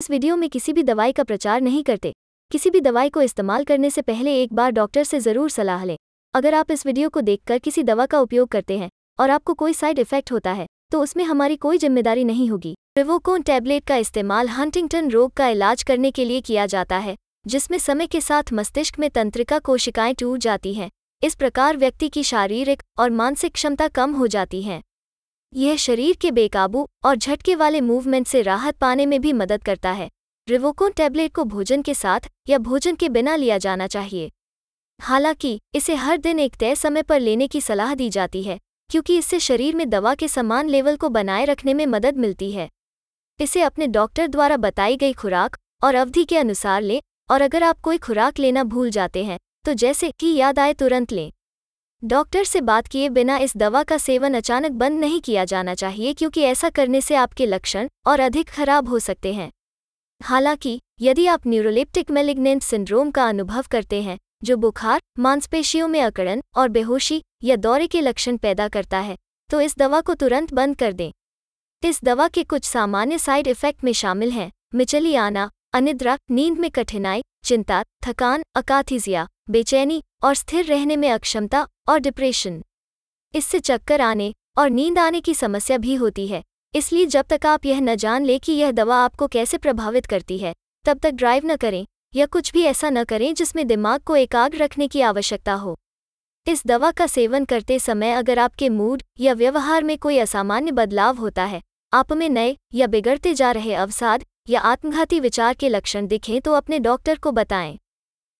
इस वीडियो में किसी भी दवाई का प्रचार नहीं करते किसी भी दवाई को इस्तेमाल करने से पहले एक बार डॉक्टर से ज़रूर सलाह लें अगर आप इस वीडियो को देखकर किसी दवा का उपयोग करते हैं और आपको कोई साइड इफेक्ट होता है तो उसमें हमारी कोई जिम्मेदारी नहीं होगी रिवोकोन टैबलेट का इस्तेमाल हंटिंगटन रोग का इलाज करने के लिए किया जाता है जिसमें समय के साथ मस्तिष्क में तंत्रिका कोशिकाएं टूट जाती हैं इस प्रकार व्यक्ति की शारीरिक और मानसिक क्षमता कम हो जाती है यह शरीर के बेकाबू और झटके वाले मूवमेंट से राहत पाने में भी मदद करता है रिवोकोन टैबलेट को भोजन के साथ या भोजन के बिना लिया जाना चाहिए हालांकि इसे हर दिन एक तय समय पर लेने की सलाह दी जाती है क्योंकि इससे शरीर में दवा के समान लेवल को बनाए रखने में मदद मिलती है इसे अपने डॉक्टर द्वारा बताई गई खुराक और अवधि के अनुसार लें और अगर आप कोई खुराक लेना भूल जाते हैं तो जैसे कि याद आए तुरंत लें डॉक्टर से बात किए बिना इस दवा का सेवन अचानक बंद नहीं किया जाना चाहिए क्योंकि ऐसा करने से आपके लक्षण और अधिक खराब हो सकते हैं हालांकि यदि आप न्यूरोलिप्टिक मेलिग्नेंट सिंड्रोम का अनुभव करते हैं जो बुखार मांसपेशियों में अकड़न और बेहोशी या दौरे के लक्षण पैदा करता है तो इस दवा को तुरंत बंद कर दें इस दवा के कुछ सामान्य साइड इफ़ेक्ट में शामिल हैं मिचली आना अनिद्रा नींद में कठिनाई चिंता थकान अकाथिजिया बेचैनी और स्थिर रहने में अक्षमता और डिप्रेशन इससे चक्कर आने और नींद आने की समस्या भी होती है इसलिए जब तक आप यह न जान ले कि यह दवा आपको कैसे प्रभावित करती है तब तक ड्राइव न करें या कुछ भी ऐसा न करें जिसमें दिमाग को एकाग्र रखने की आवश्यकता हो इस दवा का सेवन करते समय अगर आपके मूड या व्यवहार में कोई असामान्य बदलाव होता है आप में नए या बिगड़ते जा रहे अवसाद या आत्मघाती विचार के लक्षण दिखें तो अपने डॉक्टर को बताएं